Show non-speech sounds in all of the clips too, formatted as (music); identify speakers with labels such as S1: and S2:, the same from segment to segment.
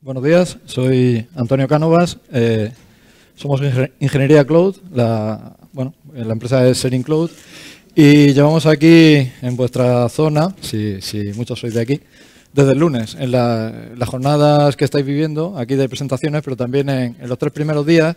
S1: Buenos días, soy Antonio Cánovas. Eh, somos Ingeniería Cloud, la, bueno, eh, la empresa es Serin Cloud. Y llevamos aquí en vuestra zona, si, muchos sois de aquí, desde el lunes, en las jornadas que estáis viviendo, aquí de presentaciones, pero también en, los tres primeros días,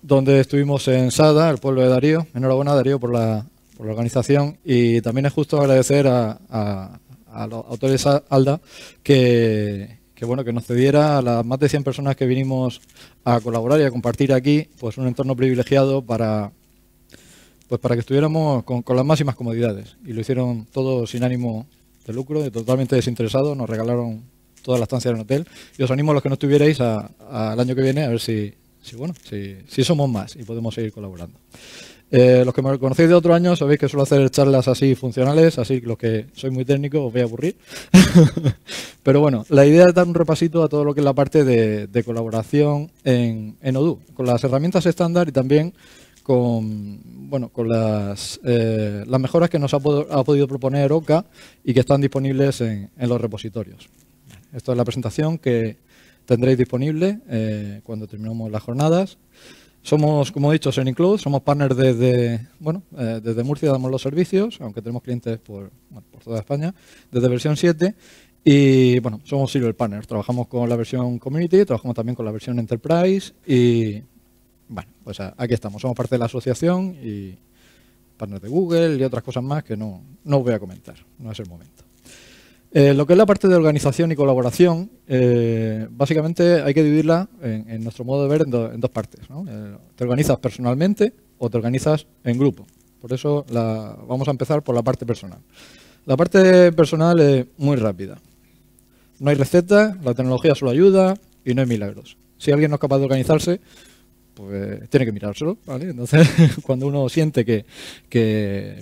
S1: donde estuvimos en Sada, el pueblo de Darío. Enhorabuena, Darío, por la, organización. Y también es justo agradecer a, a los autores ALDA que, que bueno, que nos cediera a las más de 100 personas que vinimos a colaborar y a compartir aquí, pues un entorno privilegiado para, pues para que estuviéramos con, las máximas comodidades. Y lo hicieron todo sin ánimo de lucro, totalmente desinteresado, nos regalaron toda la estancia del hotel. Y os animo a los que no estuvierais al año que viene a ver si bueno, si somos más y podemos seguir colaborando. Eh, los que me conocéis de otro año sabéis que suelo hacer charlas así funcionales, así que los que soy muy técnico os voy a aburrir. (laughs) Pero bueno, la idea es dar un repasito a todo lo que es la parte de, colaboración en, en Odoo, con las herramientas estándar y también con, bueno, con las, eh, mejoras que nos ha, podido proponer OCA y que están disponibles en, los repositorios. Esta es la presentación que tendréis disponible eh, cuando terminemos las jornadas. Somos, como he dicho, Sony somos partners desde, bueno, eh, desde Murcia damos los servicios, aunque tenemos clientes por, toda España, desde versión 7 y bueno, somos Silver Partner. trabajamos con la versión Community, trabajamos también con la versión Enterprise y bueno, pues aquí estamos, somos parte de la asociación y partners de Google y otras cosas más que no, no os voy a comentar, no es el momento. Eh, lo que es la parte de organización y colaboración, eh, básicamente hay que dividirla en, nuestro modo de ver en, dos partes. Eh, te organizas personalmente o te organizas en grupo. Por eso vamos a empezar por la parte personal. La parte personal es muy rápida. No hay receta, la tecnología solo ayuda y no hay milagros. Si alguien no es capaz de organizarse, pues tiene que mirárselo, ¿vale? Entonces, (laughs) cuando uno siente que,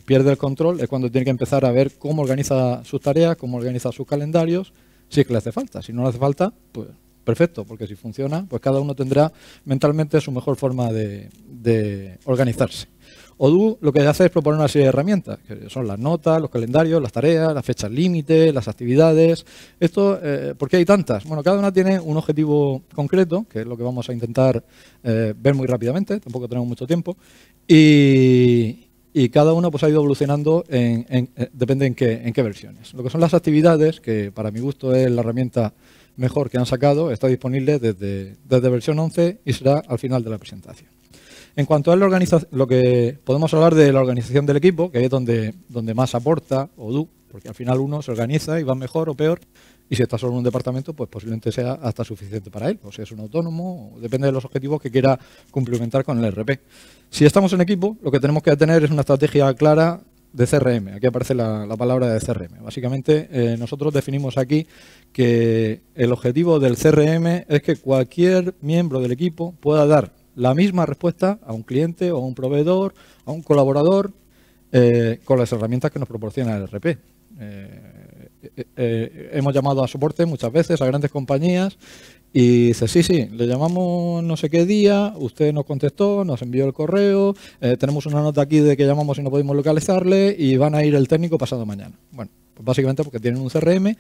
S1: pierde el control, es cuando tiene que empezar a ver cómo organiza sus tareas, cómo organiza sus calendarios, si es que le hace falta. Si no le hace falta, pues perfecto, porque si funciona, pues cada uno tendrá mentalmente su mejor forma de organizarse. Odu lo que hace es proponer una serie de herramientas, que son las notas, los calendarios, las tareas, las fechas límite, las actividades. Esto, eh, ¿Por qué hay tantas? Bueno, cada una tiene un objetivo concreto, que es lo que vamos a intentar eh, ver muy rápidamente, tampoco tenemos mucho tiempo, y, cada una pues, ha ido evolucionando, en, en, eh, depende en qué, versiones. Lo que son las actividades, que para mi gusto es la herramienta mejor que han sacado, está disponible desde, desde versión 11 y será al final de la presentación. En cuanto a la lo que podemos hablar de la organización del equipo, que es donde, donde más aporta Odoo, porque al final uno se organiza y va mejor o peor, y si está solo en un departamento, pues posiblemente sea hasta suficiente para él, o si es un autónomo, depende de los objetivos que quiera cumplimentar con el RP. Si estamos en equipo, lo que tenemos que tener es una estrategia clara de CRM. Aquí aparece la, palabra de CRM. Básicamente, eh, nosotros definimos aquí que el objetivo del CRM es que cualquier miembro del equipo pueda dar la misma respuesta a un cliente o a un proveedor, a un colaborador, eh, con las herramientas que nos proporciona el RP. Eh, eh, hemos llamado a soporte muchas veces a grandes compañías y dice, sí, sí, le llamamos no sé qué día, usted nos contestó, nos envió el correo, tenemos una nota aquí de que llamamos y no podemos localizarle y van a ir el técnico pasado mañana. Bueno, pues básicamente porque tienen un CRM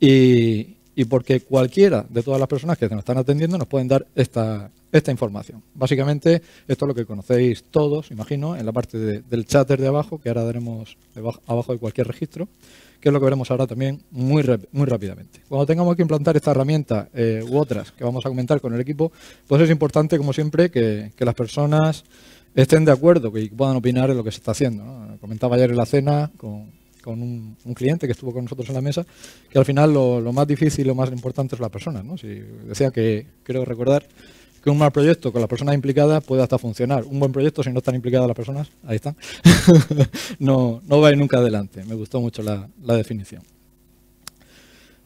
S1: y, y porque cualquiera de todas las personas que nos están atendiendo nos pueden dar esta, esta información. Básicamente, esto es lo que conocéis todos, imagino, en la parte del chatter de abajo, que ahora daremos abajo de cualquier registro, que es lo que veremos ahora también muy, muy rápidamente. Cuando tengamos que implantar esta herramienta eh, u otras que vamos a comentar con el equipo, pues es importante, como siempre, que, las personas estén de acuerdo y puedan opinar en lo que se está haciendo. Comentaba ayer en la cena con, con un, cliente que estuvo con nosotros en la mesa, que al final lo, más difícil y lo más importante es la persona. Si decía que, quiero recordar, que un mal proyecto con las personas implicadas puede hasta funcionar. Un buen proyecto, si no están implicadas las personas, ahí están, (laughs) no, no va a ir nunca adelante. Me gustó mucho la, definición.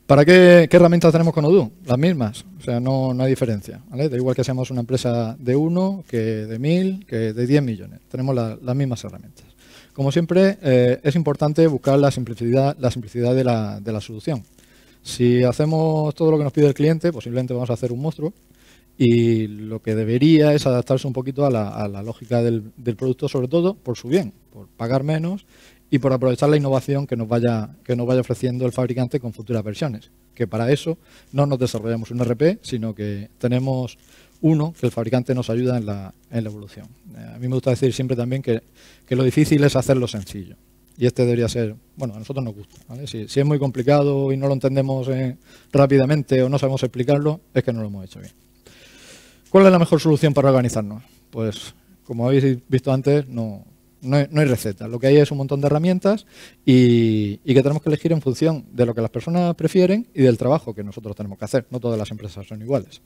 S1: ¿Para qué, herramientas tenemos con Odoo? Las mismas, o sea, no, hay diferencia. Da igual que seamos una empresa de uno, que de mil, que de diez millones. Tenemos las mismas herramientas. Como siempre, eh, es importante buscar la simplicidad, de, la, solución. Si hacemos todo lo que nos pide el cliente, posiblemente vamos a hacer un monstruo y lo que debería es adaptarse un poquito a la, lógica del, producto, sobre todo por su bien, por pagar menos y por aprovechar la innovación que nos vaya, que nos vaya ofreciendo el fabricante con futuras versiones. Que para eso no nos desarrollamos un RP, sino que tenemos uno, que el fabricante nos ayuda en la, evolución. Eh, a mí me gusta decir siempre también que, lo difícil es hacerlo sencillo. Y este debería ser, bueno, a nosotros nos gusta. Si, es muy complicado y no lo entendemos eh, rápidamente o no sabemos explicarlo, es que no lo hemos hecho bien. ¿Cuál es la mejor solución para organizarnos? Pues, como habéis visto antes, no, hay, receta. Lo que hay es un montón de herramientas y, que tenemos que elegir en función de lo que las personas prefieren y del trabajo que nosotros tenemos que hacer. No todas las empresas son iguales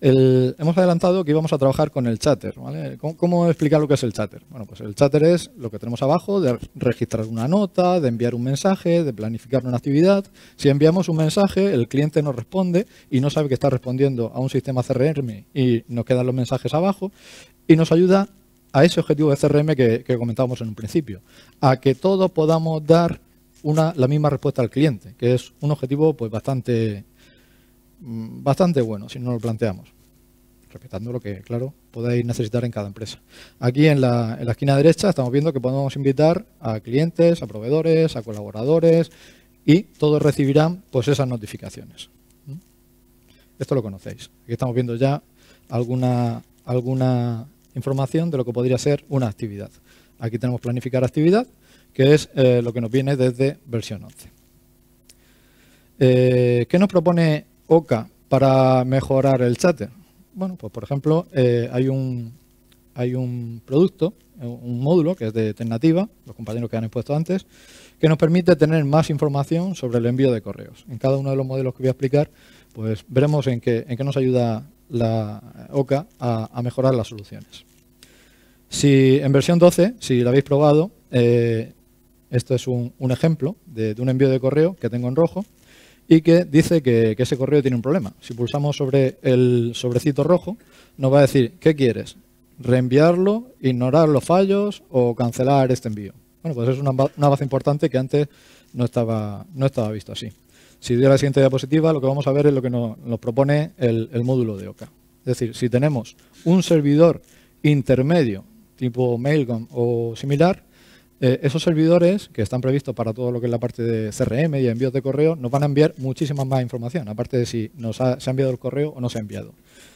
S1: hemos adelantado que íbamos a trabajar con el chatter. ¿Cómo, explicar lo que es el chatter? Bueno, pues el chatter es lo que tenemos abajo de registrar una nota, de enviar un mensaje, de planificar una actividad. Si enviamos un mensaje, el cliente nos responde y no sabe que está respondiendo a un sistema CRM y nos quedan los mensajes abajo y nos ayuda a ese objetivo de CRM que, comentábamos en un principio, a que todos podamos dar la misma respuesta al cliente, que es un objetivo pues bastante Mm, bastante bueno si no lo planteamos, respetando lo que, claro, podéis necesitar en cada empresa. Aquí en la, esquina derecha estamos viendo que podemos invitar a clientes, a proveedores, a colaboradores y todos recibirán pues esas notificaciones. ¿Mm? Esto lo conocéis. Aquí estamos viendo ya alguna, alguna información de lo que podría ser una actividad. Aquí tenemos planificar actividad, que es eh, lo que nos viene desde versión 11. Eh, ¿Qué nos propone OCA para mejorar el chatter? Bueno, pues por ejemplo, eh, hay, un, hay un producto, un módulo que es de Ternativa, los compañeros que han expuesto antes, que nos permite tener más información sobre el envío de correos. En cada uno de los modelos que voy a explicar, pues veremos en qué, en qué nos ayuda la OCA a, mejorar las soluciones. Si en versión 12, si la habéis probado, eh, esto es un, ejemplo de, un envío de correo que tengo en rojo y que dice que, ese correo tiene un problema. Si pulsamos sobre el sobrecito rojo, nos va a decir, ¿qué quieres? ¿Reenviarlo, ignorar los fallos o cancelar este envío? Bueno, pues es una, una base importante que antes no estaba, no estaba visto así. Si doy la siguiente diapositiva, lo que vamos a ver es lo que nos, propone el, módulo de OCA. Es decir, si tenemos un servidor intermedio tipo Mailgun o similar, eh, esos servidores que están previstos para todo lo que es la parte de CRM y envíos de correo nos van a enviar muchísima más información, aparte de si nos ha, se ha enviado el correo o no se ha enviado.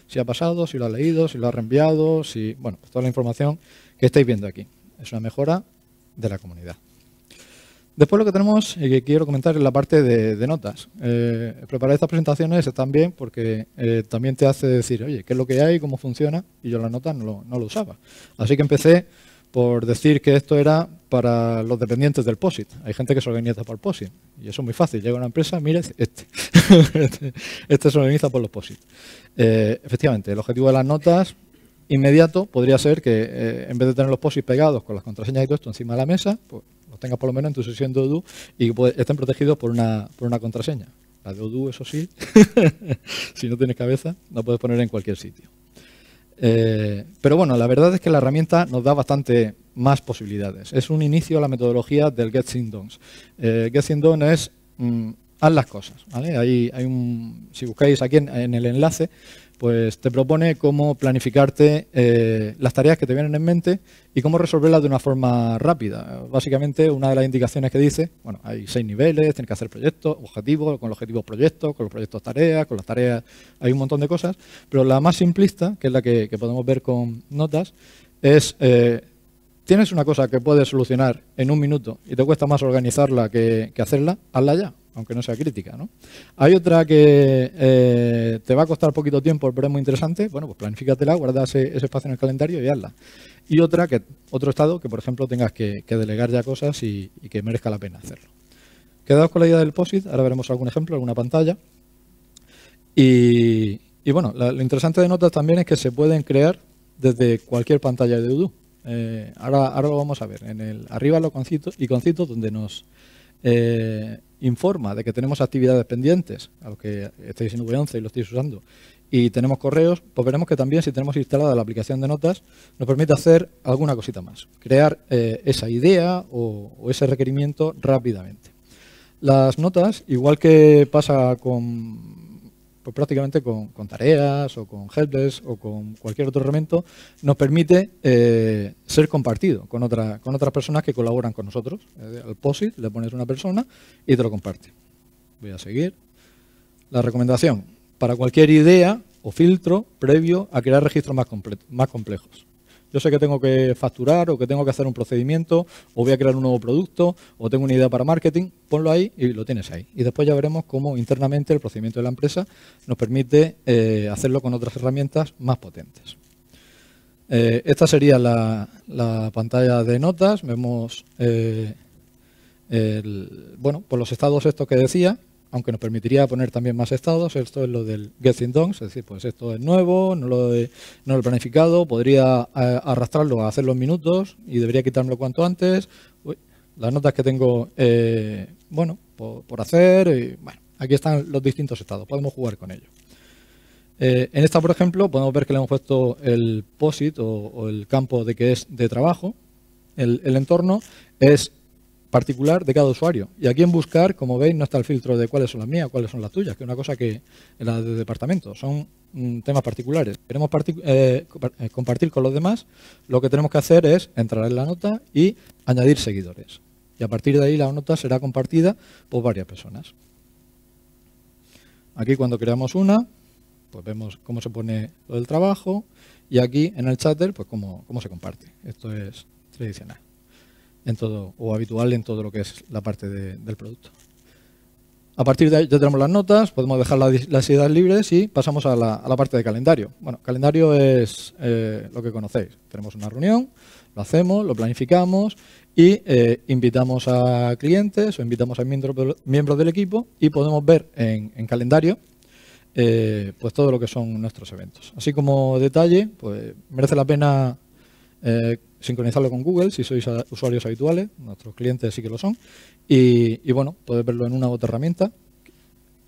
S1: Si ha pasado, si lo ha leído, si lo ha reenviado, si, bueno, pues toda la información que estáis viendo aquí. Es una mejora de la comunidad. Después lo que tenemos y eh, que quiero comentar es la parte de, notas. Eh, preparar estas presentaciones están bien porque también te hace decir, oye, ¿qué es lo que hay? ¿Cómo funciona? Y yo las notas no no lo usaba. Así que empecé por decir que esto era para los dependientes del POSIT. Hay gente que se organiza por POSIT y eso es muy fácil. Llega una empresa, mire, este. (laughs) este, se organiza por los POSIT. Eh, efectivamente, el objetivo de las notas inmediato podría ser que eh, en vez de tener los POSIT pegados con las contraseñas y todo esto encima de la mesa, pues los tengas por lo menos en tu sesión de Odoo y estén protegidos por una, por una contraseña. La de Odoo, eso sí, (laughs) si no tienes cabeza, la puedes poner en cualquier sitio. Eh, pero bueno, la verdad es que la herramienta nos da bastante más posibilidades. Es un inicio a la metodología del Getting Done. Eh, Done es mm, haz las cosas. ¿vale? Hay, un, si buscáis aquí en, el enlace, pues te propone cómo planificarte eh, las tareas que te vienen en mente y cómo resolverlas de una forma rápida. Básicamente, una de las indicaciones que dice, bueno, hay seis niveles, tienes que hacer proyectos, objetivos, con los objetivos proyectos, con los proyectos tareas, con las tareas, hay un montón de cosas, pero la más simplista, que es la que, podemos ver con notas, es... Eh, tienes una cosa que puedes solucionar en un minuto y te cuesta más organizarla que, que hacerla, hazla ya aunque no sea crítica. ¿no? Hay otra que eh, te va a costar poquito tiempo, pero es muy interesante. Bueno, pues planifícatela, guarda ese, espacio en el calendario y hazla. Y otra que otro estado que, por ejemplo, tengas que, delegar ya cosas y, que merezca la pena hacerlo. Quedaos con la idea del POSIT, ahora veremos algún ejemplo, alguna pantalla. Y, bueno, lo interesante de notas también es que se pueden crear desde cualquier pantalla de Udo. Eh, ahora, lo vamos a ver. En el arriba los concitos, iconcitos donde nos eh, informa de que tenemos actividades pendientes, a los que estáis en V11 y lo estáis usando, y tenemos correos, pues veremos que también si tenemos instalada la aplicación de notas, nos permite hacer alguna cosita más, crear eh, esa idea o, ese requerimiento rápidamente. Las notas, igual que pasa con pues prácticamente con, tareas o con headless o con cualquier otro elemento nos permite eh, ser compartido con, otra, otras personas que colaboran con nosotros. Eh, al POSIT le pones una persona y te lo comparte. Voy a seguir. La recomendación. Para cualquier idea o filtro previo a crear registros más complejos. Yo sé que tengo que facturar o que tengo que hacer un procedimiento o voy a crear un nuevo producto o tengo una idea para marketing, ponlo ahí y lo tienes ahí. Y después ya veremos cómo internamente el procedimiento de la empresa nos permite eh, hacerlo con otras herramientas más potentes. Eh, esta sería la, pantalla de notas. Vemos eh, bueno, por pues los estados estos que decía, aunque nos permitiría poner también más estados. Esto es lo del getting done, es decir, pues esto es nuevo, no lo he, lo planificado, podría eh, arrastrarlo a hacer los minutos y debería quitarlo cuanto antes. las notas que tengo, eh, bueno, por, hacer, aquí están los distintos estados, podemos jugar con ello. Eh, en esta, por ejemplo, podemos ver que le hemos puesto el POSIT o, el campo de que es de trabajo. el entorno es particular de cada usuario. Y aquí en buscar, como veis, no está el filtro de cuáles son las mías, cuáles son las tuyas, que es una cosa que la de departamento, son mm, temas particulares. Queremos eh, eh, compartir con los demás, lo que tenemos que hacer es entrar en la nota y añadir seguidores. Y a partir de ahí la nota será compartida por varias personas. Aquí cuando creamos una, pues vemos cómo se pone lo del trabajo y aquí en el chatter, pues cómo, cómo se comparte. Esto es tradicional en todo, o habitual en todo lo que es la parte del producto. A partir de ahí ya tenemos las notas, podemos dejar las, ideas libres y pasamos a la, a la, parte de calendario. Bueno, calendario es eh, lo que conocéis. Tenemos una reunión, lo hacemos, lo planificamos y eh, invitamos a clientes o invitamos a miembros, miembros del equipo y podemos ver en, en calendario eh, pues todo lo que son nuestros eventos. Así como detalle, pues merece la pena eh, sincronizarlo con Google si sois usuarios habituales, nuestros clientes sí que lo son, y, y bueno, podéis verlo en una u otra herramienta,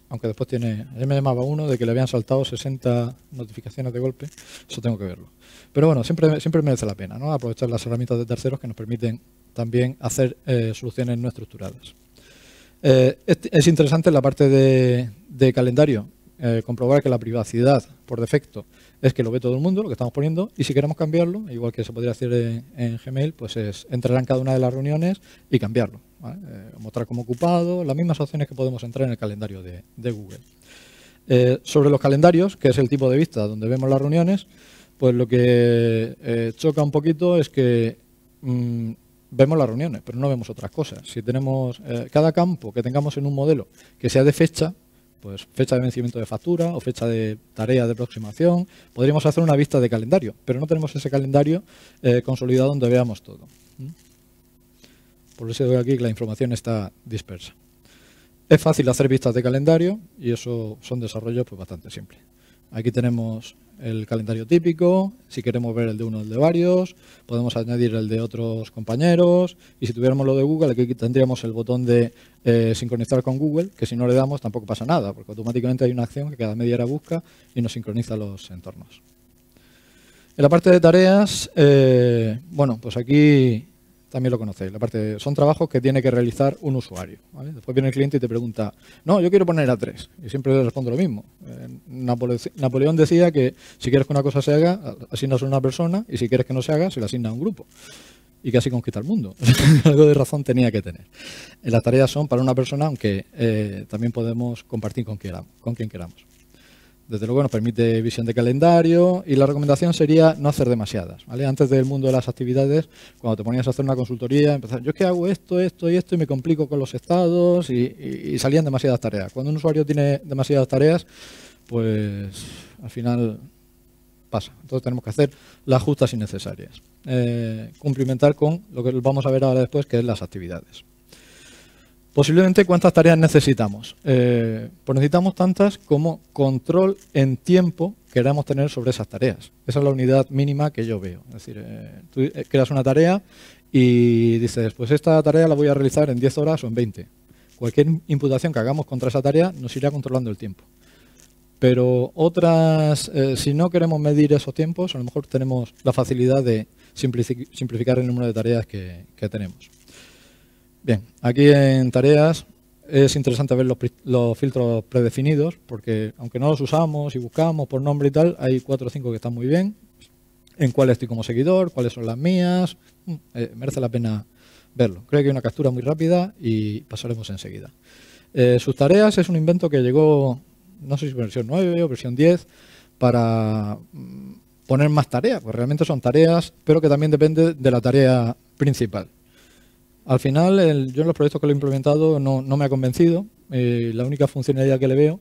S1: aunque después tiene, ayer me llamaba uno de que le habían saltado 60 notificaciones de golpe, eso tengo que verlo. Pero bueno, siempre, siempre merece la pena aprovechar las herramientas de terceros que nos permiten también hacer eh, soluciones no estructuradas. Eh, es, interesante la parte de, de calendario. Eh, comprobar que la privacidad por defecto es que lo ve todo el mundo, lo que estamos poniendo, y si queremos cambiarlo, igual que se podría hacer en, Gmail, pues es entrar en cada una de las reuniones y cambiarlo. Eh, mostrar como ocupado, las mismas opciones que podemos entrar en el calendario de, Google. Eh, sobre los calendarios, que es el tipo de vista donde vemos las reuniones, pues lo que choca un poquito es que mm, vemos las reuniones, pero no vemos otras cosas. Si tenemos cada campo que tengamos en un modelo que sea de fecha, pues fecha de vencimiento de factura o fecha de tarea de aproximación. Podríamos hacer una vista de calendario, pero no tenemos ese calendario eh, consolidado donde veamos todo. Por eso veo aquí que la información está dispersa. Es fácil hacer vistas de calendario y eso son desarrollos pues, bastante simples. Aquí tenemos el calendario típico, si queremos ver el de uno el de varios, podemos añadir el de otros compañeros y si tuviéramos lo de Google aquí tendríamos el botón de eh, sincronizar con Google, que si no le damos tampoco pasa nada, porque automáticamente hay una acción que cada media hora busca y nos sincroniza los entornos. En la parte de tareas, eh, bueno, pues aquí también lo conocéis. La parte son trabajos que tiene que realizar un usuario. Después viene el cliente y te pregunta, no, yo quiero poner a tres. Y siempre le respondo lo mismo. Eh, Napoleón decía que si quieres que una cosa se haga, asignas a una persona y si quieres que no se haga, se la asigna a un grupo. Y casi conquista el mundo. (laughs) Algo de razón tenía que tener. Eh, las tareas son para una persona, aunque eh, también podemos compartir con quien queramos desde luego nos permite visión de calendario y la recomendación sería no hacer demasiadas. Antes del mundo de las actividades, cuando te ponías a hacer una consultoría, empezar, yo es que hago esto, esto y esto y me complico con los estados y, salían demasiadas tareas. Cuando un usuario tiene demasiadas tareas, pues al final pasa. Entonces tenemos que hacer las justas innecesarias. Eh, cumplimentar con lo que vamos a ver ahora después, que es las actividades. Posiblemente cuántas tareas necesitamos. Eh, pues necesitamos tantas como control en tiempo queramos tener sobre esas tareas. Esa es la unidad mínima que yo veo. Es decir, eh, tú eh, creas una tarea y dices, pues esta tarea la voy a realizar en 10 horas o en 20. Cualquier imputación que hagamos contra esa tarea nos irá controlando el tiempo. Pero otras, si no queremos medir esos tiempos, a lo mejor tenemos la facilidad de simplificar el número de tareas que tenemos. Bien, aquí en tareas es interesante ver los, filtros predefinidos, porque aunque no los usamos y buscamos por nombre y tal, hay cuatro o cinco que están muy bien. En cuál estoy como seguidor, cuáles son las mías. Mm, eh, merece la pena verlo. Creo que hay una captura muy rápida y pasaremos enseguida. Eh, sus tareas es un invento que llegó, no sé si versión 9 o versión 10, para mm, poner más tareas, pues realmente son tareas, pero que también depende de la tarea principal. Al final, yo en los proyectos que lo he implementado no, me ha convencido. Eh, la única funcionalidad que le veo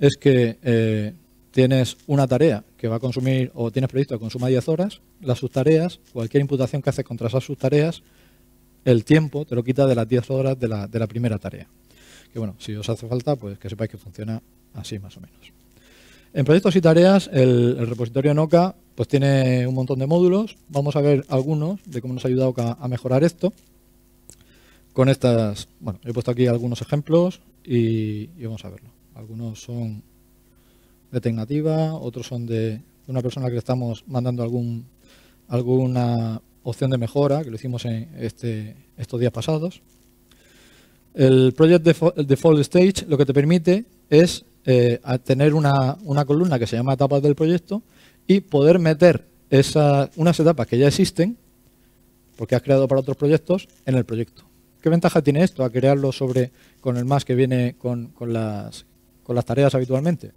S1: es que eh, tienes una tarea que va a consumir o tienes previsto que consuma 10 horas, las subtareas, cualquier imputación que haces contra esas subtareas, el tiempo te lo quita de las 10 horas de la, primera tarea. Que bueno, si os hace falta, pues que sepáis que funciona así más o menos. En proyectos y tareas, el, repositorio Noca pues tiene un montón de módulos. Vamos a ver algunos de cómo nos ha ayudado a mejorar esto con estas, bueno, he puesto aquí algunos ejemplos y, vamos a verlo. Algunos son de Tecnativa, otros son de, una persona que le estamos mandando alguna opción de mejora, que lo hicimos en este, estos días pasados. El Project Default Stage lo que te permite es eh, tener una, columna que se llama etapas del proyecto y poder meter unas etapas que ya existen, porque has creado para otros proyectos, en el proyecto. ¿Qué ventaja tiene esto a crearlo sobre con el más que viene con, las, con las tareas habitualmente?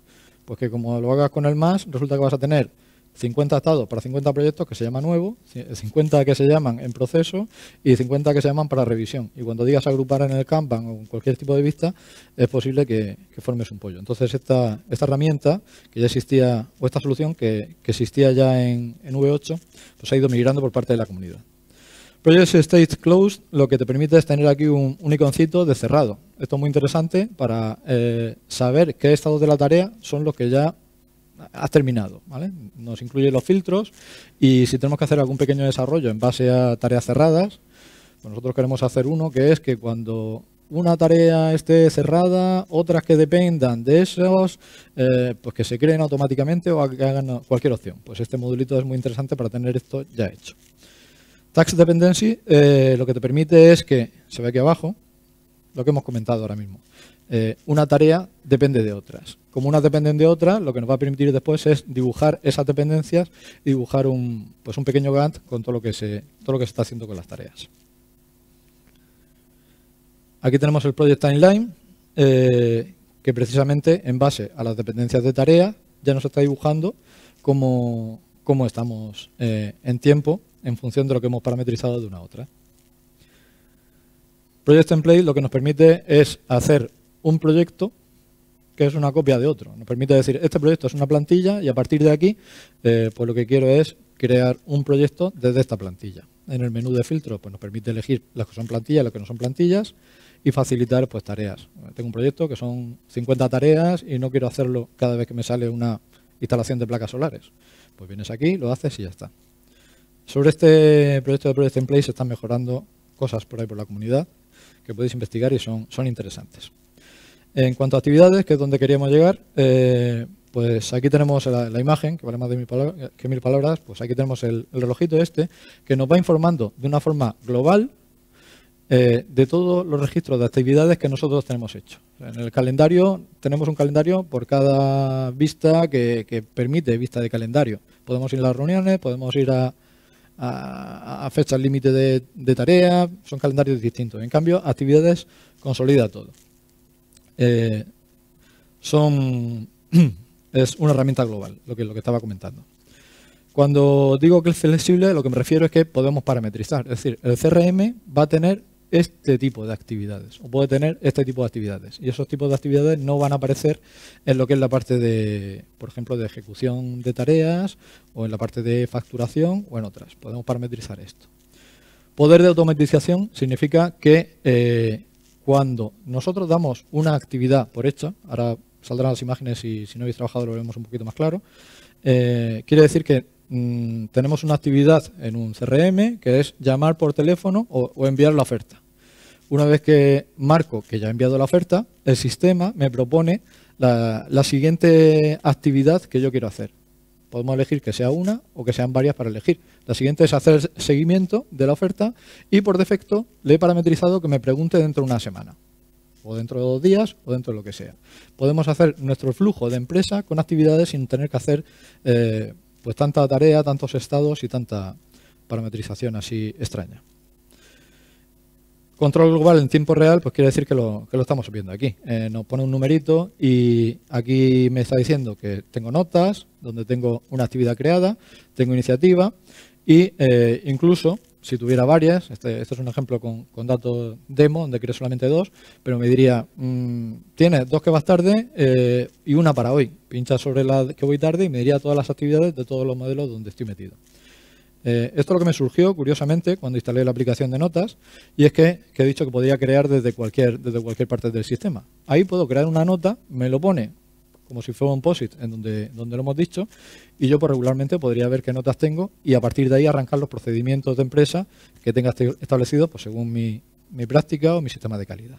S1: Pues que como lo hagas con el más, resulta que vas a tener 50 estados para 50 proyectos que se llama nuevo, 50 que se llaman en proceso y 50 que se llaman para revisión. Y cuando digas agrupar en el Kanban o en cualquier tipo de vista, es posible que, formes un pollo. Entonces, esta, esta, herramienta que ya existía, o esta solución que, existía ya en, en V8, pues ha ido migrando por parte de la comunidad. Project State Closed lo que te permite es tener aquí un, iconcito de cerrado. Esto es muy interesante para eh, saber qué estados de la tarea son los que ya has terminado. Nos incluye los filtros y si tenemos que hacer algún pequeño desarrollo en base a tareas cerradas, pues nosotros queremos hacer uno que es que cuando una tarea esté cerrada, otras que dependan de esos, eh, pues que se creen automáticamente o que hagan cualquier opción. Pues este modulito es muy interesante para tener esto ya hecho. Tax Dependency eh, lo que te permite es que, se ve aquí abajo, lo que hemos comentado ahora mismo. Eh, una tarea depende de otras. Como unas dependen de otras, lo que nos va a permitir después es dibujar esas dependencias y dibujar un, pues un pequeño Gantt con todo lo, que se, todo lo que está haciendo con las tareas. Aquí tenemos el Project Timeline, eh, que precisamente en base a las dependencias de tarea ya nos está dibujando cómo, cómo estamos en tiempo en función de lo que hemos parametrizado de una a otra. Project Template lo que nos permite es hacer un proyecto que es una copia de otro. Nos permite decir, este proyecto es una plantilla y a partir de aquí, eh, pues lo que quiero es crear un proyecto desde esta plantilla. En el menú de filtro pues nos permite elegir las que son plantillas y las que no son plantillas y facilitar pues tareas. Tengo un proyecto que son 50 tareas y no quiero hacerlo cada vez que me sale una instalación de placas solares. Pues vienes aquí, lo haces y ya está. Sobre este proyecto de Project in se están mejorando cosas por ahí por la comunidad que podéis investigar y son, son interesantes. En cuanto a actividades, que es donde queríamos llegar, eh, pues aquí tenemos la, imagen, que vale más de mil palabras, que mil palabras, pues aquí tenemos el, relojito este, que nos va informando de una forma global eh, de todos los registros de actividades que nosotros tenemos hecho. En el calendario, tenemos un calendario por cada vista que, que permite vista de calendario. Podemos ir a las reuniones, podemos ir a, a, fecha límite de, tarea, son calendarios distintos. En cambio, actividades consolida todo. Eh, son, (clears throat) es una herramienta global, lo que, lo que estaba comentando. Cuando digo que es flexible, lo que me refiero es que podemos parametrizar. Es decir, el CRM va a tener este tipo de actividades o puede tener este tipo de actividades y esos tipos de actividades no van a aparecer en lo que es la parte de, por ejemplo, de ejecución de tareas o en la parte de facturación o en otras. Podemos parametrizar esto. Poder de automatización significa que eh, cuando nosotros damos una actividad por hecha, ahora saldrán las imágenes y si no habéis trabajado lo vemos un poquito más claro, eh, quiere decir que Mm, tenemos una actividad en un CRM que es llamar por teléfono o, enviar la oferta. Una vez que marco que ya he enviado la oferta, el sistema me propone la, siguiente actividad que yo quiero hacer. Podemos elegir que sea una o que sean varias para elegir. La siguiente es hacer seguimiento de la oferta y por defecto le he parametrizado que me pregunte dentro de una semana, o dentro de dos días, o dentro de lo que sea. Podemos hacer nuestro flujo de empresa con actividades sin tener que hacer eh, pues tanta tarea, tantos estados y tanta parametrización así extraña. Control global en tiempo real, pues quiere decir que lo, que lo estamos viendo aquí. Eh, nos pone un numerito y aquí me está diciendo que tengo notas, donde tengo una actividad creada, tengo iniciativa e incluso si tuviera varias, este, este, es un ejemplo con, datos demo, donde quiero solamente dos, pero me diría, mm, tienes dos que vas tarde eh, y una para hoy. Pincha sobre la que voy tarde y me diría todas las actividades de todos los modelos donde estoy metido. Eh, esto es lo que me surgió, curiosamente, cuando instalé la aplicación de notas, y es que, he dicho que podría crear desde cualquier, desde cualquier parte del sistema. Ahí puedo crear una nota, me lo pone como si fuera un POSIT, en donde, donde lo hemos dicho, y yo pues, regularmente podría ver qué notas tengo y a partir de ahí arrancar los procedimientos de empresa que tenga este establecido pues, según mi, práctica o mi sistema de calidad.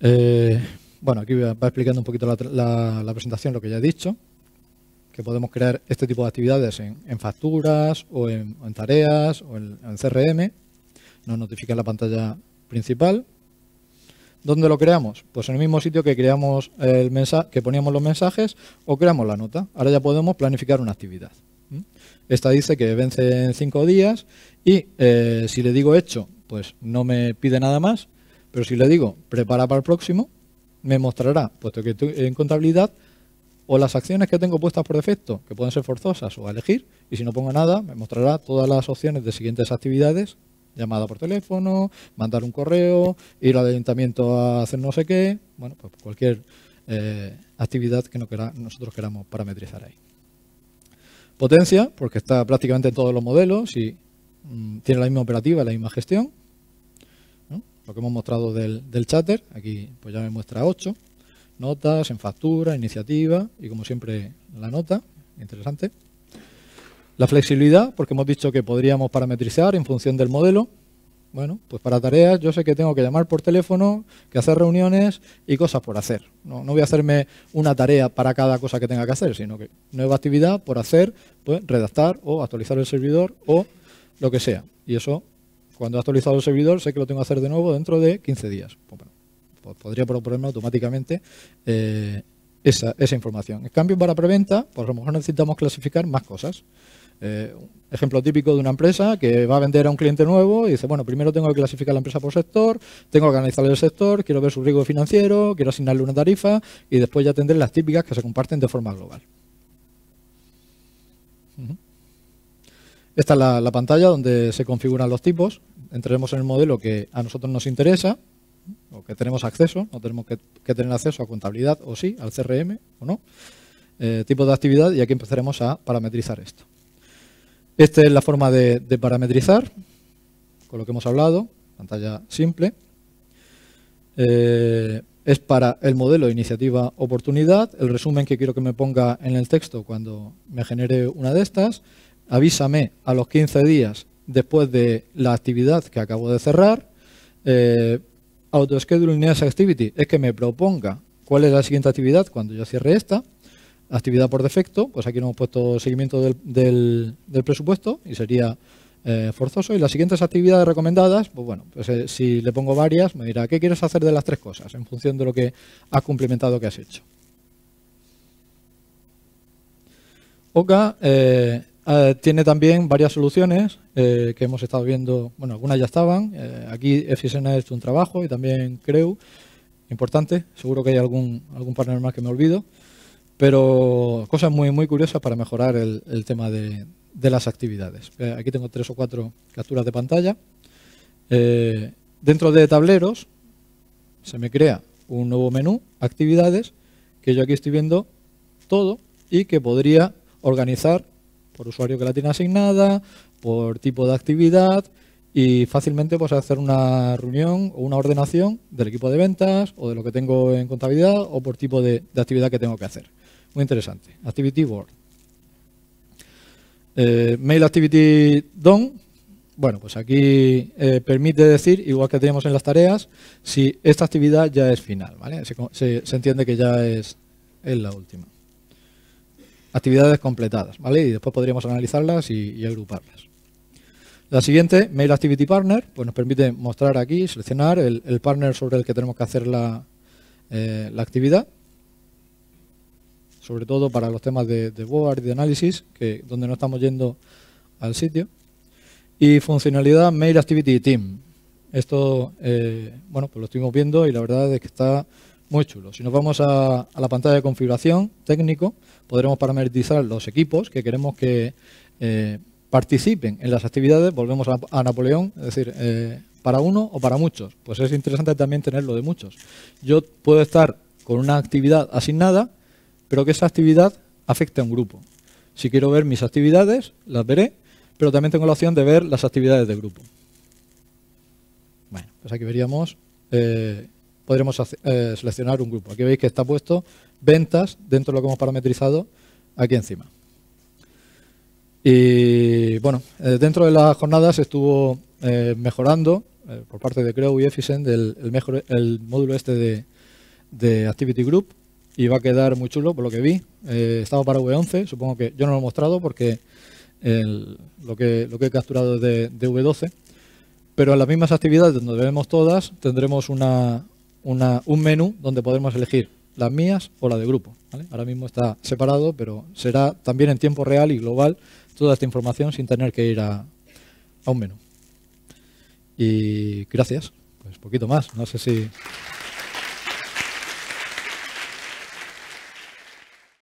S1: Eh, bueno, aquí va explicando un poquito la, presentación, lo que ya he dicho, que podemos crear este tipo de actividades en, facturas o en, tareas o en, en CRM. Nos notifica en la pantalla principal ¿Dónde lo creamos? Pues en el mismo sitio que creamos el que poníamos los mensajes o creamos la nota. Ahora ya podemos planificar una actividad. Esta dice que vence en cinco días y eh, si le digo hecho, pues no me pide nada más, pero si le digo prepara para el próximo, me mostrará, puesto que estoy en contabilidad, o las acciones que tengo puestas por defecto, que pueden ser forzosas o a elegir, y si no pongo nada, me mostrará todas las opciones de siguientes actividades llamada por teléfono, mandar un correo, ir al ayuntamiento a hacer no sé qué, bueno, pues cualquier eh, actividad que nosotros queramos parametrizar ahí. Potencia, porque está prácticamente en todos los modelos y mm, tiene la misma operativa, la misma gestión. Lo que hemos mostrado del, del chatter, aquí pues ya me muestra ocho. Notas, en factura, iniciativa y como siempre la nota, interesante. La flexibilidad, porque hemos dicho que podríamos parametrizar en función del modelo. Bueno, pues para tareas yo sé que tengo que llamar por teléfono, que hacer reuniones y cosas por hacer. No, voy a hacerme una tarea para cada cosa que tenga que hacer, sino que nueva actividad por hacer, pues redactar o actualizar el servidor o lo que sea. Y eso, cuando ha actualizado el servidor, sé que lo tengo que hacer de nuevo dentro de 15 días. Pues, bueno, pues podría proponerme automáticamente eh, esa, esa información. En cambio, para preventa, pues a lo mejor necesitamos clasificar más cosas. Eh, ejemplo típico de una empresa que va a vender a un cliente nuevo y dice, bueno, primero tengo que clasificar la empresa por sector, tengo que analizar el sector, quiero ver su riesgo financiero, quiero asignarle una tarifa y después ya tendré las típicas que se comparten de forma global. Esta es la, pantalla donde se configuran los tipos. Entraremos en el modelo que a nosotros nos interesa o que tenemos acceso, no tenemos que, tener acceso a contabilidad o sí, al CRM o no, eh, tipo de actividad y aquí empezaremos a parametrizar esto. Esta es la forma de, parametrizar, con lo que hemos hablado, pantalla simple. Eh, es para el modelo iniciativa oportunidad, el resumen que quiero que me ponga en el texto cuando me genere una de estas. Avísame a los 15 días después de la actividad que acabo de cerrar. Eh, auto schedule Next Activity es que me proponga cuál es la siguiente actividad cuando yo cierre esta actividad por defecto, pues aquí no hemos puesto seguimiento del, presupuesto y sería eh, forzoso. Y las siguientes actividades recomendadas, pues bueno, pues, eh, si le pongo varias, me dirá, ¿qué quieres hacer de las tres cosas? En función de lo que has cumplimentado que has hecho. OCA eh, tiene también varias soluciones que hemos estado viendo, bueno, algunas ya estaban. aquí FSN ha hecho un trabajo y también creo, importante, seguro que hay algún, algún partner más que me olvido. Pero cosas muy, muy curiosas para mejorar el, tema de, las actividades. Eh, aquí tengo tres o cuatro capturas de pantalla. Eh, dentro de tableros se me crea un nuevo menú, actividades, que yo aquí estoy viendo todo y que podría organizar por usuario que la tiene asignada, por tipo de actividad y fácilmente pues, hacer una reunión o una ordenación del equipo de ventas o de lo que tengo en contabilidad o por tipo de actividad que tengo que hacer. Muy interesante. Activity Board. Eh, mail Activity done Bueno, pues aquí eh, permite decir, igual que tenemos en las tareas, si esta actividad ya es final, Se, entiende que ya es, la última. Actividades completadas, ¿vale? Y después podríamos analizarlas y, agruparlas. La siguiente, Mail Activity Partner, pues nos permite mostrar aquí, seleccionar el, partner sobre el que tenemos que hacer la, eh, la actividad sobre todo para los temas de, Word, y de análisis, que, donde no estamos yendo al sitio. Y funcionalidad Mail Activity Team. Esto, eh, bueno, pues lo estuvimos viendo y la verdad es que está muy chulo. Si nos vamos a, la pantalla de configuración técnico, podremos parametrizar los equipos que queremos que eh, participen en las actividades. Volvemos a, Napoleón, es decir, eh, para uno o para muchos. Pues es interesante también tenerlo de muchos. Yo puedo estar con una actividad asignada pero que esa actividad afecte a un grupo. Si quiero ver mis actividades, las veré, pero también tengo la opción de ver las actividades del grupo. Bueno, pues aquí veríamos, eh, podremos eh, seleccionar un grupo. Aquí veis que está puesto ventas dentro de lo que hemos parametrizado aquí encima. Y bueno, eh, dentro de las jornadas estuvo mejorando por parte de Creo y Efficient el, mejor, el módulo este de, de Activity Group, y va a quedar muy chulo por lo que vi. Eh, estaba para V11, supongo que yo no lo he mostrado porque lo, que, lo que he capturado es de, V12. Pero en las mismas actividades donde vemos todas tendremos un menú donde podremos elegir las mías o la de grupo. Ahora mismo está separado, pero será también en tiempo real y global toda esta información sin tener que ir a, a un menú. Y gracias. Pues poquito más. No sé si...